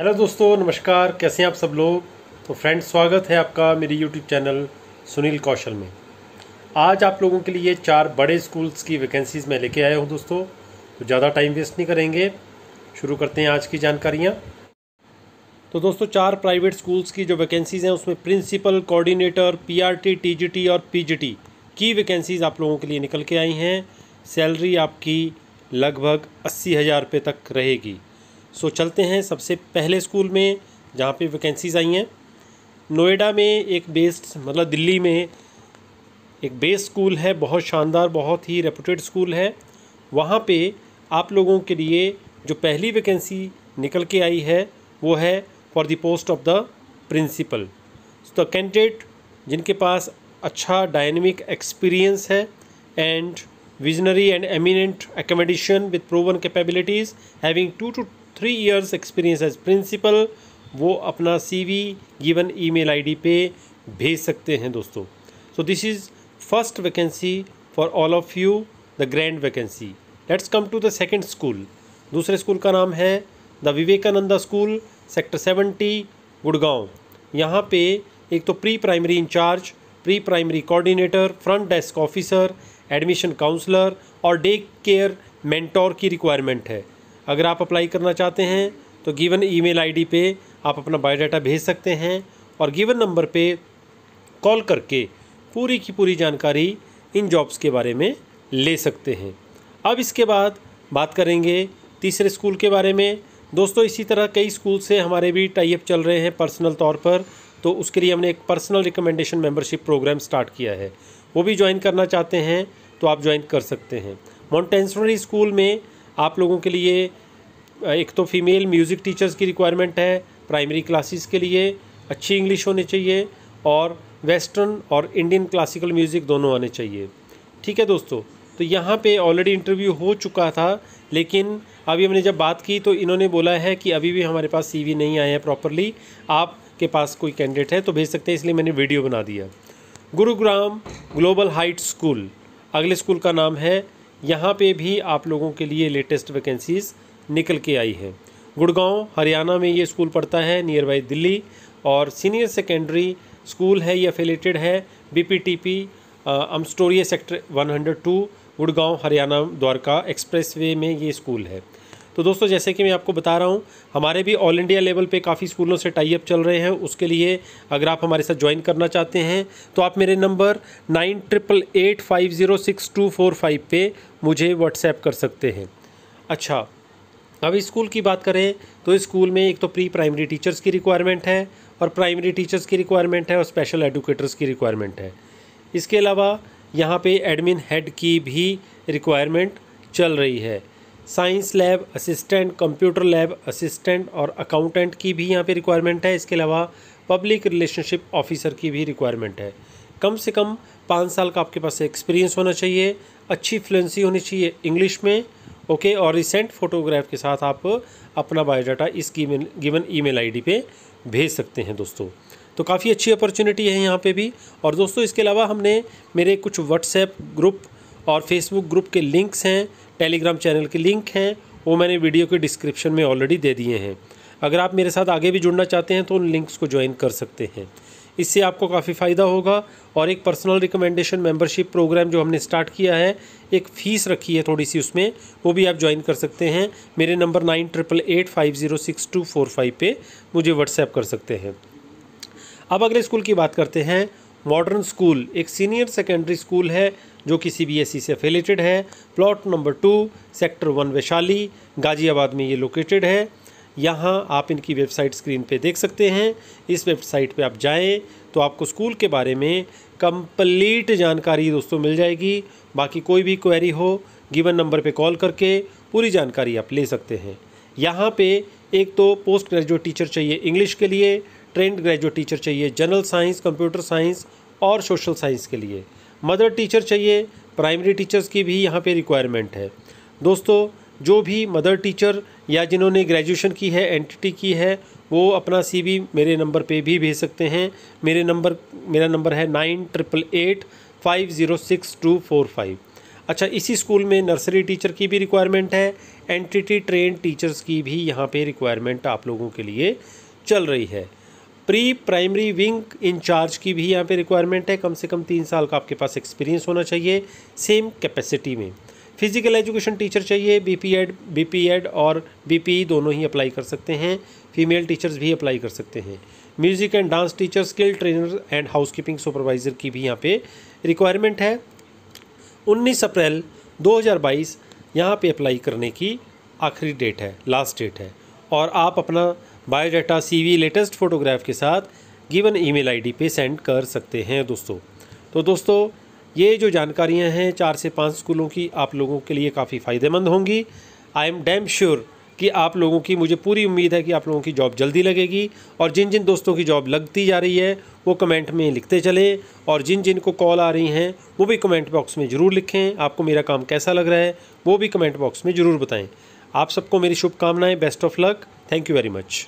hello दोस्तों नमस्कार कैसे हैं आप सब लोग तो फ्रेंड्स स्वागत है आपका मेरी यूट्यूब चैनल सुनील कौशल में आज आप लोगों के लिए चार बड़े स्कूल्स की वैकेंसीज़ मैं लेके आया हूं दोस्तों तो ज़्यादा टाइम वेस्ट नहीं करेंगे शुरू करते हैं आज की जानकारियां तो दोस्तों चार प्राइवेट स्कूल्स की जो वैकेंसीज़ हैं उसमें प्रिंसिपल कोऑर्डिनेटर पी टीजीटी और पीजीटी की वैकेंसीज़ आप लोगों के लिए निकल के आई हैं सैलरी आपकी लगभग अस्सी हज़ार रुपये तक रहेगी सो चलते हैं सबसे पहले स्कूल में जहाँ पे वैकेंसीज आई हैं नोएडा में एक बेस्ड मतलब दिल्ली में एक बेस स्कूल है बहुत शानदार बहुत ही रेपूटेड स्कूल है वहाँ पे आप लोगों के लिए जो पहली वैकेंसी निकल के आई है वो है for the post of the principal the candidate जिनके पास अच्छा डायनेमिक एक्सपीरियंस है and visionary and eminent accommodation with proven capabilities having two two three years experience as principal वो अपना सीवी गिवन ईमेल आईडी पे भेज सकते हैं दोस्तों so this is first vacancy for all of you the grand vacancy let's come to the second school दूसरे school का नाम है the Vivekananda school sector seventy Gurgaon यहाँ पे एक तो pre primary incharge pre primary coordinator front desk officer admission counsellor और day care mentor की रिक्वायरमेंट है अगर आप अप्लाई करना चाहते हैं तो गिवन ईमेल आईडी पे आप अपना बायोडाटा भेज सकते हैं और गिवन नंबर पे कॉल करके पूरी की पूरी जानकारी इन जॉब्स के बारे में ले सकते हैं अब इसके बाद बात करेंगे तीसरे स्कूल के बारे में दोस्तों इसी तरह कई स्कूल से हमारे भी टाइप चल रहे हैं पर्सनल तौर पर तो उसके लिए हमने एक personal recommendation membership programme start किया है वो भी ज्वाइन करना चाहते हैं तो आप ज्वाइन कर सकते हैं माउंटेंसरी स्कूल में आप लोगों के लिए एक तो फीमेल म्यूज़िक टीचर्स की रिक्वायरमेंट है प्राइमरी क्लासेस के लिए अच्छी इंग्लिश होनी चाहिए और वेस्टर्न और इंडियन क्लासिकल म्यूज़िक दोनों आने चाहिए ठीक है दोस्तों तो यहाँ पे ऑलरेडी इंटरव्यू हो चुका था लेकिन अभी हमने जब बात की तो इन्होंने बोला है कि अभी भी हमारे पास सी नहीं आए हैं प्रॉपरली आपके पास कोई कैंडिडेट है तो भेज सकते हैं इसलिए मैंने वीडियो बना दिया गुरुग्राम ग्लोबल हाइट स्कूल अगले स्कूल का नाम है यहाँ पे भी आप लोगों के लिए लेटेस्ट वैकेंसीज़ निकल के आई हैं गुड़गांव हरियाणा में ये स्कूल पड़ता है नियर बाई दिल्ली और सीनियर सेकेंडरी स्कूल है ये अफिलेटेड है B P T P Amstoria sector 102 Gurgaon Haryana Dwarka expressway में ये स्कूल है तो दोस्तों जैसे कि मैं आपको बता रहा हूँ हमारे भी ऑल इंडिया लेवल पे काफ़ी स्कूलों से टाइप चल रहे हैं उसके लिए अगर आप हमारे साथ ज्वाइन करना चाहते हैं तो आप मेरे number nine triple eight five zero six two four five पर मुझे व्हाट्सएप कर सकते हैं अच्छा अब स्कूल की बात करें तो स्कूल में एक तो प्री प्राइमरी टीचर्स की रिक्वायरमेंट है और प्राइमरी टीचर्स की रिक्वायरमेंट है और स्पेशल एडुकेटर्स की रिक्वायरमेंट है इसके अलावा यहाँ पे एडमिन हेड की भी रिक्वायरमेंट चल रही है science lab assistant computer lab assistant और अकाउंटेंट की भी यहाँ पे रिक्वायरमेंट है इसके अलावा पब्लिक रिलेशनशिप ऑफिसर की भी रिक्वायरमेंट है कम से कम पाँच साल का आपके पास एक्सपीरियंस होना चाहिए अच्छी फ्लुएंसी होनी चाहिए इंग्लिश में ओके और रिसेंट फोटोग्राफ के साथ आप अपना बायोडाटा इस गिवन गिवन ईमेल आईडी पे भेज सकते हैं दोस्तों तो काफ़ी अच्छी अपॉर्चुनिटी है यहाँ पर भी और दोस्तों इसके अलावा हमने मेरे कुछ व्हाट्सएप ग्रुप और फेसबुक ग्रुप के लिंक्स हैं टेलीग्राम चैनल के लिंक हैं वो मैंने वीडियो के डिस्क्रिप्शन में ऑलरेडी दे दिए हैं अगर आप मेरे साथ आगे भी जुड़ना चाहते हैं तो उन लिंक्स को ज्वाइन कर सकते हैं इससे आपको काफ़ी फ़ायदा होगा और एक पर्सनल रिकमेंडेशन मेंबरशिप प्रोग्राम जो हमने स्टार्ट किया है एक फ़ीस रखी है थोड़ी सी उसमें वो भी आप ज्वाइन कर सकते हैं मेरे number nine triple eight five zero six two four five पर मुझे व्हाट्सएप कर सकते हैं अब अगले स्कूल की बात करते हैं मॉडर्न स्कूल एक सीनियर सेकेंडरी स्कूल है जो कि सीबीएसई e से एफिलेटेड है plot number two sector one Vaishali Ghaziabad में ये लोकेटेड है यहाँ आप इनकी वेबसाइट स्क्रीन पे देख सकते हैं इस वेबसाइट पे आप जाएं तो आपको स्कूल के बारे में कंप्लीट जानकारी दोस्तों मिल जाएगी बाकी कोई भी क्वेरी हो गिवन नंबर पे कॉल करके पूरी जानकारी आप ले सकते हैं यहाँ पे एक तो पोस्ट ग्रेजुएट टीचर चाहिए इंग्लिश के लिए ट्रेंड ग्रेजुएट टीचर चाहिए जनरल साइंस कंप्यूटर साइंस और सोशल साइंस के लिए मदर टीचर चाहिए प्राइमरी टीचर्स की भी यहाँ पे रिक्वायरमेंट है दोस्तों जो भी मदर टीचर या जिन्होंने ग्रेजुएशन की है एनटीटी की है वो अपना सीवी मेरे नंबर पे भी भेज सकते हैं मेरे नंबर मेरा नंबर है nine triple eight five zero six two four five अच्छा इसी स्कूल में नर्सरी टीचर की भी रिक्वायरमेंट है एंटिटी ट्रेन टीचर्स की भी यहाँ पे रिक्वायरमेंट आप लोगों के लिए चल रही है प्री प्राइमरी विंग इंचार्ज की भी यहाँ पे रिक्वायरमेंट है कम से कम तीन साल का आपके पास एक्सपीरियंस होना चाहिए सेम कैपेसिटी में फिजिकल एजुकेशन टीचर चाहिए B P Ed B P Ed और बी पी ई दोनों ही अप्लाई कर सकते हैं फीमेल टीचर्स भी अप्लाई कर सकते हैं music and dance teacher skill trainer and housekeeping supervisor की भी यहाँ पे रिक्वायरमेंट है 19 अप्रैल 2022 यहाँ पर अप्लाई करने की आखिरी डेट है लास्ट डेट है और आप अपना बायोडाटा सीवी लेटेस्ट फ़ोटोग्राफ के साथ गिवन ईमेल आईडी पे सेंड कर सकते हैं दोस्तों तो दोस्तों ये जो जानकारियां हैं चार से पाँच स्कूलों की आप लोगों के लिए काफ़ी फ़ायदेमंद होंगी आई एम डैम श्योर कि आप लोगों की मुझे पूरी उम्मीद है कि आप लोगों की जॉब जल्दी लगेगी और जिन जिन दोस्तों की जॉब लगती जा रही है वो कमेंट में लिखते चले और जिन जिन को कॉल आ रही हैं वो भी कमेंट बॉक्स में ज़रूर लिखें आपको मेरा काम कैसा लग रहा है वो भी कमेंट बॉक्स में ज़रूर बताएँ आप सबको मेरी शुभकामनाएँ best of luck thank you very much